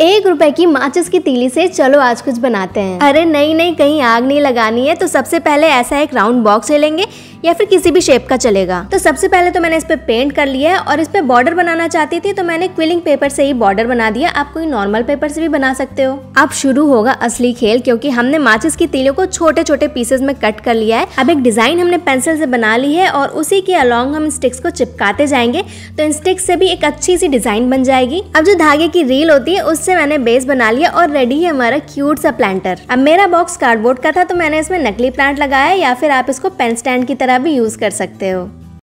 एक रुपए की माचिस की तीली से चलो आज कुछ बनाते हैं अरे नहीं नहीं कहीं आग नहीं लगानी है तो सबसे पहले ऐसा एक राउंड बॉक्स ले लेंगे या फिर किसी भी शेप का चलेगा तो सबसे पहले तो मैंने इस पे पेंट कर लिया है और इस पे बॉर्डर बनाना चाहती थी तो मैंने क्विलिंग पेपर से ही बॉर्डर बना दिया आप कोई नॉर्मल पेपर से भी बना सकते हो अब शुरू होगा असली खेल क्योंकि हमने माचिस की तीलियों को छोटे छोटे पीसेस में कट कर लिया है अब एक डिजाइन हमने पेंसिल से बना ली है और उसी के अलॉन्ग हम स्टिक्स को चिपकाते जाएंगे तो इन स्टिक्स से भी एक अच्छी सी डिजाइन बन जाएगी अब जो धागे की रील होती है उस से मैंने बेस बना लिया और रेडी है हमारा क्यूट सा प्लांटर अब मेरा बॉक्स कार्डबोर्ड का था तो मैंने इसमें नकली प्लांट लगाया या फिर आप इसको पेन स्टैंड की तरह भी यूज कर सकते हो